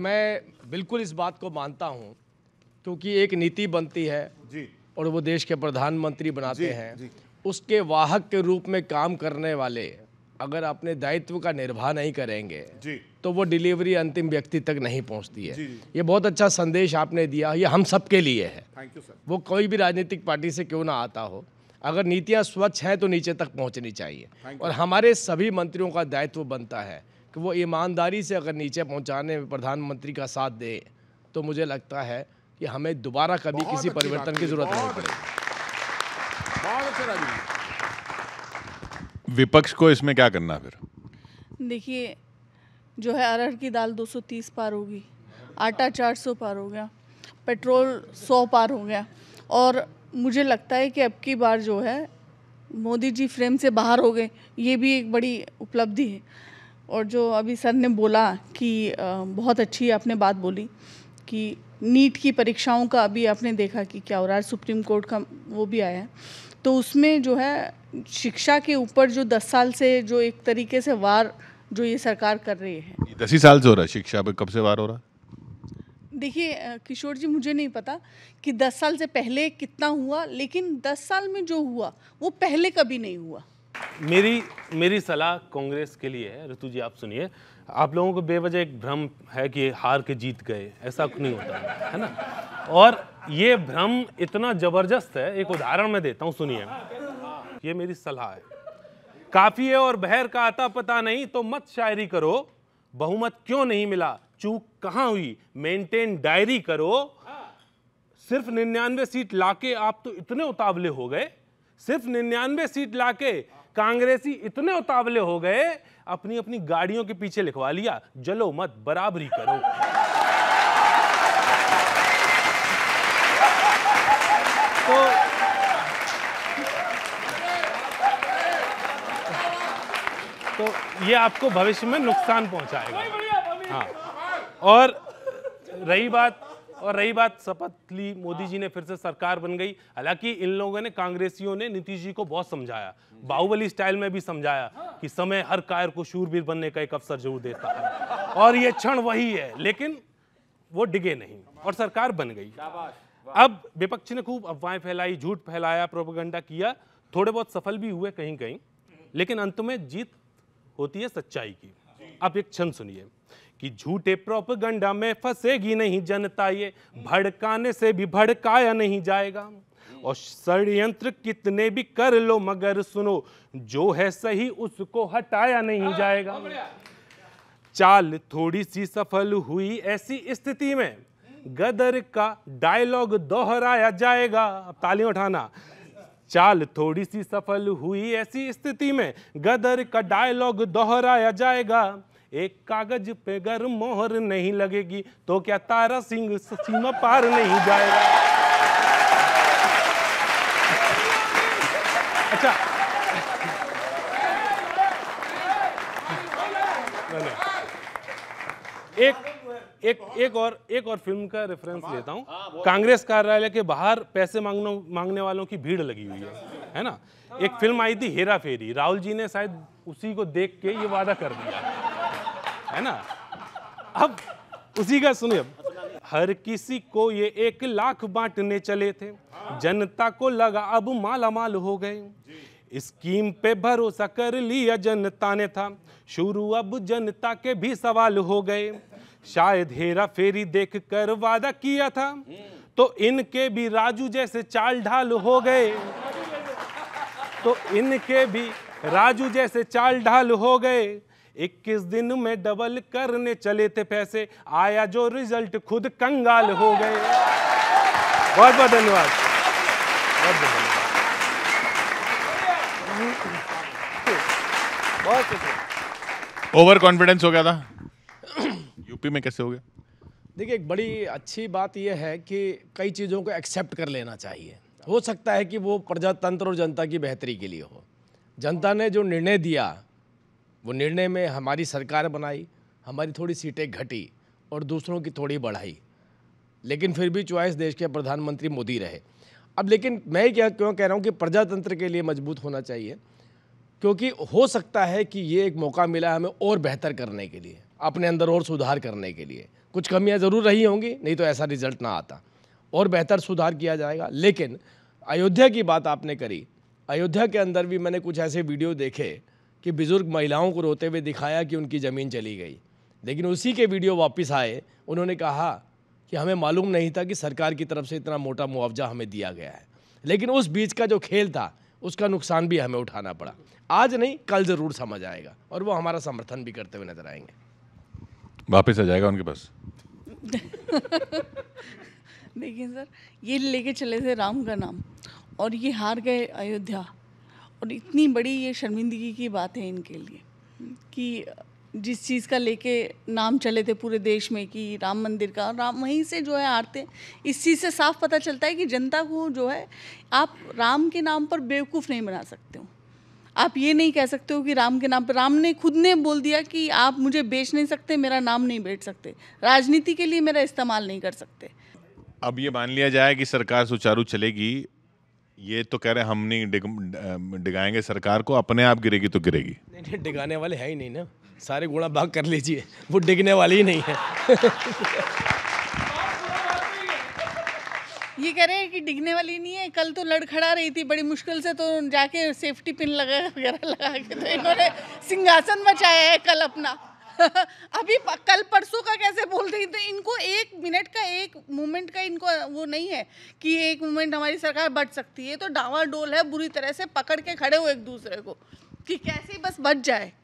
मैं बिल्कुल इस बात को मानता हूं क्योंकि एक नीति बनती है जी और वो देश के प्रधानमंत्री बनाते जी, हैं जी। उसके वाहक के रूप में काम करने वाले अगर अपने दायित्व का निर्वाह नहीं करेंगे जी। तो वो डिलीवरी अंतिम व्यक्ति तक नहीं पहुंचती है जी, जी। ये बहुत अच्छा संदेश आपने दिया ये हम सबके लिए है थैंक यू सर वो कोई भी राजनीतिक पार्टी से क्यों ना आता हो अगर नीतियाँ स्वच्छ हैं तो नीचे तक पहुँचनी चाहिए और हमारे सभी मंत्रियों का दायित्व बनता है कि वो ईमानदारी से अगर नीचे पहुंचाने में प्रधानमंत्री का साथ दे तो मुझे लगता है कि हमें दोबारा कभी किसी परिवर्तन की जरूरत नहीं पड़ेगी विपक्ष को इसमें क्या करना फिर देखिए जो है अरहर की दाल 230 पार होगी आटा 400 पार हो गया पेट्रोल 100 पार हो गया और मुझे लगता है कि अब की बार जो है मोदी जी फ्रेम से बाहर हो गए ये भी एक बड़ी उपलब्धि है और जो अभी सर ने बोला कि बहुत अच्छी आपने बात बोली कि नीट की परीक्षाओं का अभी आपने देखा कि क्या हो रहा है सुप्रीम कोर्ट का वो भी आया है तो उसमें जो है शिक्षा के ऊपर जो दस साल से जो एक तरीके से वार जो ये सरकार कर रही है दस ही साल से हो रहा है शिक्षा पर कब से वार हो रहा है देखिए किशोर जी मुझे नहीं पता कि दस साल से पहले कितना हुआ लेकिन दस साल में जो हुआ वो पहले कभी नहीं हुआ मेरी मेरी सलाह कांग्रेस के लिए है ऋतु जी आप सुनिए आप लोगों को बेवजह एक भ्रम है कि हार के जीत गए ऐसा नहीं होता है, ना और ये भ्रम इतना ज़बरदस्त है एक उदाहरण मैं देता हूँ सुनिए ये मेरी सलाह है काफ़ी है और बहर का आता पता नहीं तो मत शायरी करो बहुमत क्यों नहीं मिला चूक कहाँ हुई मेंटेन डायरी करो सिर्फ निन्यानवे सीट लाके आप तो इतने उतावले हो गए सिर्फ निन्यानवे सीट लाके कांग्रेसी इतने उतावले हो गए अपनी अपनी गाड़ियों के पीछे लिखवा लिया जलो मत बराबरी करो तो तो ये आपको भविष्य में नुकसान पहुंचाएगा हाँ और रही बात और रही बात शपथ ली मोदी जी हाँ। ने फिर से सरकार बन गई हालांकि इन लोगों ने कांग्रेसियों ने नीतीश जी को बहुत समझाया बाहुबली स्टाइल में भी समझाया हाँ। कि समय हर कायर को शूरवीर बनने का एक अवसर जरूर देता है और ये क्षण वही है लेकिन वो डिगे नहीं और सरकार बन गई अब विपक्ष ने खूब अफवाहें फैलाई झूठ फैलाया प्रोपोगंडा किया थोड़े बहुत सफल भी हुए कहीं कहीं लेकिन अंत में जीत होती है सच्चाई की आप एक क्षण सुनिए कि झूठे प्रोपगंडा में फंसेगी नहीं जनता ये भड़काने से भी भड़काया नहीं जाएगा और षडयंत्र कितने भी कर लो मगर सुनो जो है सही उसको हटाया नहीं जाएगा चाल थोड़ी सी सफल हुई ऐसी स्थिति में गदर का डायलॉग दोहराया जाएगा अब ताली उठाना चाल थोड़ी सी सफल हुई ऐसी स्थिति में गदर का डायलॉग दोहराया जाएगा एक कागज पे गर मोहर नहीं लगेगी तो क्या तारा सिंह सीमा पार नहीं जाएगा अच्छा एक एक एक और एक और फिल्म का रेफरेंस लेता हूँ हाँ, कांग्रेस कार्यालय के बाहर पैसे मांगने मांगने वालों की भीड़ लगी हुई है है ना एक फिल्म आई थी हेरा फेरी राहुल जी ने शायद उसी को देख के ये वादा कर दिया है ना अब उसी का सुनिए अब हर किसी को ये एक लाख बांटने चले थे जनता को लगा अब माला माल हो गए स्कीम पे भरोसा कर लिया जनता ने था शुरू अब जनता के भी सवाल हो गए शायद हेरा फेरी देख कर वादा किया था तो इनके भी राजू जैसे चाल ढाल हो गए तो इनके भी राजू जैसे चाल ढाल हो गए 21 दिन में डबल करने चले थे पैसे आया जो रिजल्ट खुद कंगाल हो गए बहुत बहुत धन्यवाद बहुत ओवर कॉन्फिडेंस हो गया था यूपी में कैसे हो गया देखिए एक बड़ी अच्छी बात यह है कि कई चीज़ों को एक्सेप्ट कर लेना चाहिए हो सकता है कि वो प्रजातंत्र और जनता की बेहतरी के लिए हो जनता ने जो निर्णय दिया वो निर्णय में हमारी सरकार बनाई हमारी थोड़ी सीटें घटी और दूसरों की थोड़ी बढ़ाई लेकिन फिर भी चॉइस देश के प्रधानमंत्री मोदी रहे अब लेकिन मैं क्या क्यों कह रहा हूँ कि प्रजातंत्र के लिए मजबूत होना चाहिए क्योंकि हो सकता है कि ये एक मौका मिला हमें और बेहतर करने के लिए अपने अंदर और सुधार करने के लिए कुछ कमियां ज़रूर रही होंगी नहीं तो ऐसा रिजल्ट ना आता और बेहतर सुधार किया जाएगा लेकिन अयोध्या की बात आपने करी अयोध्या के अंदर भी मैंने कुछ ऐसे वीडियो देखे कि बुज़ुर्ग महिलाओं को रोते हुए दिखाया कि उनकी ज़मीन चली गई लेकिन उसी के वीडियो वापस आए उन्होंने कहा कि हमें मालूम नहीं था कि सरकार की तरफ से इतना मोटा मुआवजा हमें दिया गया है लेकिन उस बीच का जो खेल था उसका नुकसान भी हमें उठाना पड़ा आज नहीं कल ज़रूर समझ आएगा और वो हमारा समर्थन भी करते हुए नजर आएंगे वापस आ जाएगा उनके पास देखिए सर ये लेके चले थे राम का नाम और ये हार गए अयोध्या और इतनी बड़ी ये शर्मिंदगी की बात है इनके लिए कि जिस चीज़ का लेके नाम चले थे पूरे देश में कि राम मंदिर का राम वहीं से जो है आरते इस चीज़ से साफ पता चलता है कि जनता को जो है आप राम के नाम पर बेवकूफ़ नहीं बना सकते हो आप ये नहीं कह सकते हो कि राम के नाम पर राम ने खुद ने बोल दिया कि आप मुझे बेच नहीं सकते मेरा नाम नहीं बेच सकते राजनीति के लिए मेरा इस्तेमाल नहीं कर सकते अब ये मान लिया जाए कि सरकार सुचारू चलेगी ये तो कह रहे हम नहीं डिग, डिगाएंगे सरकार को अपने आप गिरेगी तो गिरेगी नहीं नहीं डिगाने वाले है ही नहीं ना सारे घोड़ा बाग कर लीजिए वो डिगने वाले ही नहीं है ये कह रहे हैं कि डिगने वाली नहीं है कल तो लड़खड़ा रही थी बड़ी मुश्किल से तो जाके सेफ्टी पिन लगा वगैरह लगा के तो इन्होंने सिंहासन बचाया है कल अपना अभी कल परसों का एक मिनट का एक मूवमेंट का इनको वो नहीं है कि एक मूवमेंट हमारी सरकार बच सकती है तो डावा डोल है बुरी तरह से पकड़ के खड़े हो एक दूसरे को कि कैसे बस बच जाए